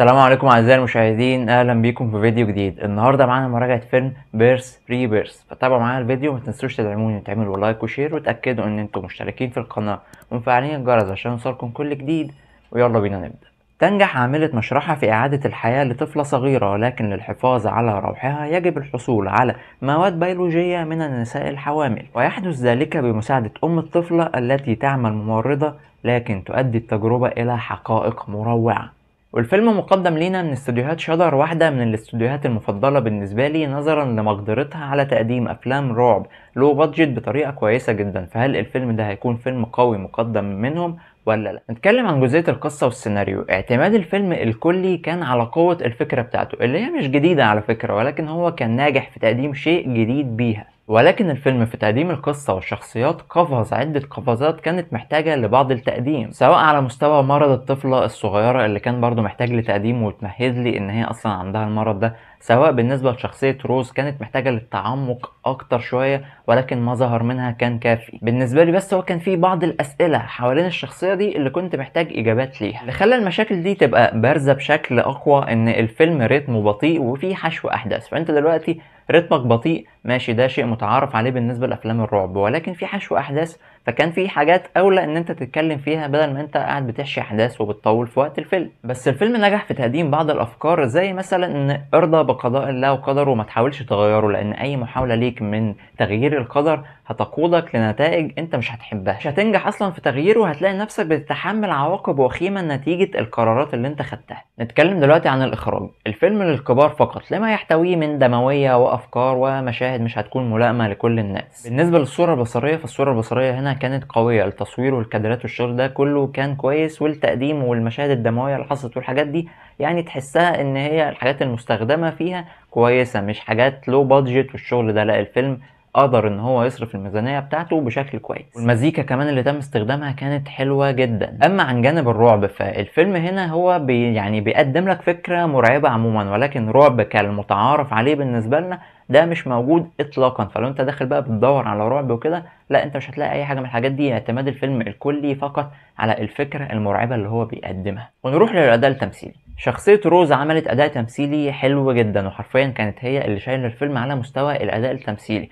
السلام عليكم اعزائي المشاهدين اهلا بيكم في فيديو جديد النهارده معانا مراجعه فيلم بيرس فري بيرس فتابعوا معانا الفيديو ما تنسوش تدعموني وتعملوا لايك وشير وتاكدوا ان انتم مشتركين في القناه ومفعلين الجرس عشان يوصلكم كل جديد ويلا بينا نبدا تنجح عاملة مشرحة في إعادة الحياة لطفلة صغيرة لكن للحفاظ على روحها يجب الحصول على مواد بيولوجية من النساء الحوامل ويحدث ذلك بمساعدة أم الطفلة التي تعمل ممرضة لكن تؤدي التجربة إلى حقائق مروعة والفيلم مقدم لينا من استوديوهات شادر واحدة من الاستوديوهات المفضلة بالنسبة لي نظرا لمقدرتها على تقديم أفلام رعب لو بادجت بطريقة كويسة جدا فهل الفيلم ده هيكون فيلم قوي مقدم منهم ولا لا نتكلم عن جزئية القصة والسيناريو اعتماد الفيلم الكلي كان على قوة الفكرة بتاعته اللي هي مش جديدة على فكرة ولكن هو كان ناجح في تقديم شيء جديد بيها ولكن الفيلم في تقديم القصة والشخصيات قفز عدة قفزات كانت محتاجة لبعض التقديم سواء على مستوى مرض الطفلة الصغيرة اللي كان برضو محتاج لتقديم وتمهد لي ان هي اصلا عندها المرض ده سواء بالنسبة لشخصية روز كانت محتاجة للتعمق أكتر شوية ولكن ما ظهر منها كان كافي بالنسبة لي بس هو كان في بعض الأسئلة حوالين الشخصية دي اللي كنت محتاج إجابات ليها اللي خلى المشاكل دي تبقى بارزة بشكل أقوى إن الفيلم ريتمه بطيء وفيه حشو أحداث فأنت دلوقتي رتمك بطيء ماشي ده شيء متعارف عليه بالنسبة لأفلام الرعب ولكن في حشو أحداث فكان في حاجات اولى ان انت تتكلم فيها بدل ما انت قاعد بتحشي احداث وبتطول في وقت الفيلم بس الفيلم نجح في تقديم بعض الافكار زي مثلا ان ارضى بقضاء الله وقدره وما تحاولش تغيره لان اي محاوله ليك من تغيير القدر هتقودك لنتائج انت مش هتحبها مش هتنجح اصلا في تغييره هتلاقي نفسك بتتحمل عواقب وخيمه نتيجه القرارات اللي انت خدتها نتكلم دلوقتي عن الاخراج الفيلم للكبار فقط لما يحتويه من دمويه وافكار ومشاهد مش هتكون ملائمه لكل الناس بالنسبه للصوره البصريه فالصوره البصريه هنا كانت قوية التصوير والكادرات والشغل ده كله كان كويس والتقديم والمشاهد الدموية اللي حصلت والحاجات دي يعني تحسها ان هي الحاجات المستخدمة فيها كويسة مش حاجات لو بادجت والشغل ده لا الفيلم قدر ان هو يصرف الميزانيه بتاعته بشكل كويس والمزيكا كمان اللي تم استخدامها كانت حلوه جدا اما عن جانب الرعب فالفيلم هنا هو بي يعني بيقدم لك فكره مرعبه عموما ولكن رعب كالمتعارف عليه بالنسبه لنا ده مش موجود اطلاقا فلو انت داخل بقى بتدور على رعب وكده لا انت مش هتلاقي اي حاجه من الحاجات دي اعتماد الفيلم الكلي فقط على الفكره المرعبه اللي هو بيقدمها ونروح للاداء التمثيلي شخصية روز عملت أداء تمثيلي حلو جدا وحرفيا كانت هي اللي شايلة الفيلم على مستوى الأداء التمثيلي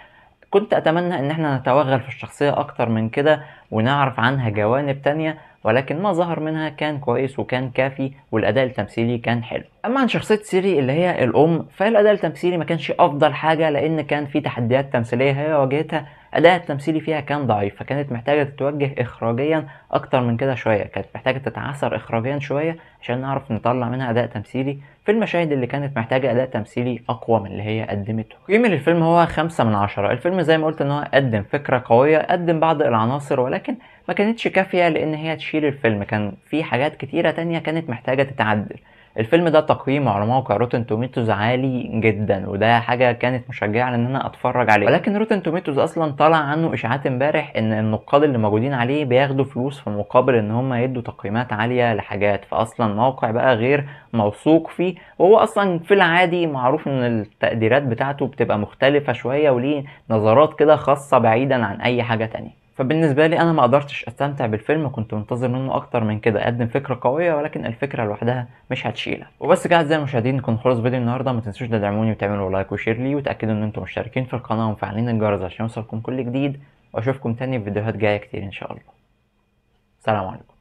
كنت اتمنى ان احنا نتوغل في الشخصيه اكتر من كده ونعرف عنها جوانب تانية ولكن ما ظهر منها كان كويس وكان كافي والاداء التمثيلي كان حلو اما عن شخصيه سيري اللي هي الام فالاداء التمثيلي ما كانش افضل حاجه لان كان في تحديات تمثيليه هي واجهتها اداء التمثيلي فيها كان ضعيف فكانت محتاجه تتوجه اخراجيا اكتر من كده شويه كانت محتاجه تتعثر اخراجيا شويه عشان نعرف نطلع منها اداء تمثيلي في المشاهد اللي كانت محتاجه اداء تمثيلي اقوى من اللي هي قدمته قيمة الفيلم هو خمسة من عشرة الفيلم زي ما قلت ان هو قدم فكره قويه قدم بعض العناصر ولكن ولكن ما كانتش كافية لأن هي تشيل الفيلم كان في حاجات كتيرة تانية كانت محتاجة تتعدل الفيلم ده تقييمه على موقع روتن توميتوز عالي جدا وده حاجه كانت مشجعه ان انا اتفرج عليه ولكن روتن توميتوز اصلا طلع عنه اشاعات امبارح ان النقاد اللي موجودين عليه بياخدوا فلوس في مقابل ان هم يدوا تقييمات عاليه لحاجات فاصلا موقع بقى غير موثوق فيه وهو اصلا في العادي معروف ان التقديرات بتاعته بتبقى مختلفه شويه وليه نظرات كده خاصه بعيدا عن اي حاجه تانية فبالنسبه لي انا ما قدرتش استمتع بالفيلم كنت منتظر منه اكتر من كده قدم فكره قويه ولكن الفكره لوحدها مش هتشيلها وبس كده اعزائي المشاهدين نكون خلص فيديو النهارده ما تنسوش تدعموني وتعملوا لايك وشير لي وتاكدوا ان انتم مشتركين في القناه ومفعلين الجرس عشان يوصلكم كل جديد واشوفكم تاني في فيديوهات جايه كتير ان شاء الله سلام عليكم